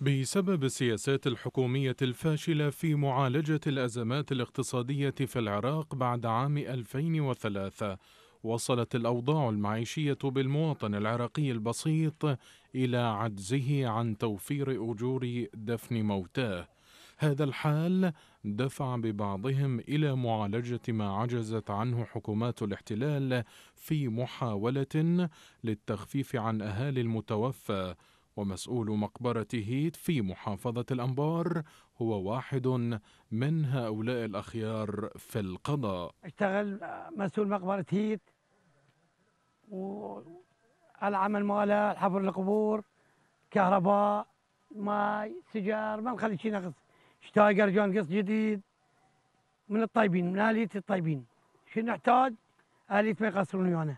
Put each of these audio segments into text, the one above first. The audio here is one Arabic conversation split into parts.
بسبب السياسات الحكومية الفاشلة في معالجة الأزمات الاقتصادية في العراق بعد عام 2003 وصلت الأوضاع المعيشية بالمواطن العراقي البسيط إلى عجزه عن توفير أجور دفن موتاه هذا الحال دفع ببعضهم الى معالجه ما عجزت عنه حكومات الاحتلال في محاوله للتخفيف عن اهالي المتوفى ومسؤول مقبرة هيت في محافظة الأنبار هو واحد من هؤلاء الأخيار في القضاء اشتغل مسؤول مقبرة هيت والعمل مالا حفر القبور كهرباء ماي سجار ما نخلي شيء نقص اشتاق ارجون قص جديد من الطيبين من آلية الطيبين شو نحتاج آلية ما يقصرون ويانا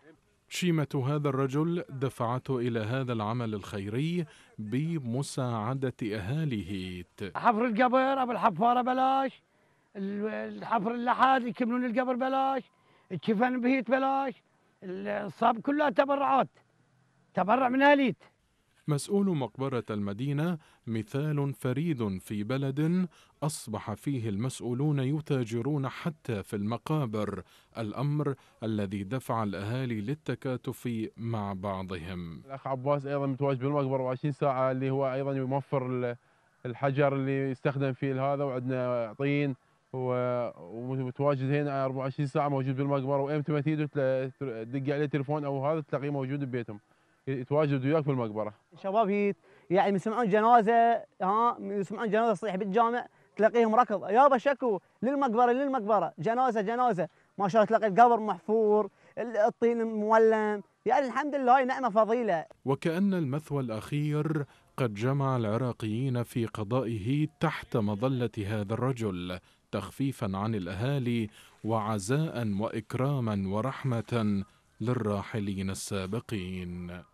شيمة هذا الرجل دفعته إلى هذا العمل الخيري بمساعدة أهاله حفر القبر أبو الحفارة بلاش الحفر اللحاد يكملون القبر بلاش الكفن بهيت بلاش الصاب كلها تبرعات تبرع من أهليت مسؤول مقبرة المدينة مثال فريد في بلد أصبح فيه المسؤولون يتاجرون حتى في المقابر الأمر الذي دفع الأهالي للتكاتف مع بعضهم الأخ عباس أيضا متواجد بالمقبرة 24 ساعة اللي هو أيضا يوفر الحجر اللي يستخدم فيه هذا وعندنا طين ومتواجد هنا 24 ساعه موجود بالمقبره وامتى ما تيجي تدق عليه تليفون او هذا تلاقيه موجود ببيتهم يتواجد وياك بالمقبره المقبره شباب يعني يسمعون جنازه ها يسمعون جنازه تصيح بالجامع تلاقيهم ركض يابا شكو للمقبره للمقبره جنازه جنازه ما شاء الله تلاقي القبر محفور الطين مولم يعني الحمد لله هاي نعمه فضيله وكان المثوى الاخير قد جمع العراقيين في قضائه تحت مظله هذا الرجل تخفيفا عن الاهالي وعزاء واكراما ورحمه للراحلين السابقين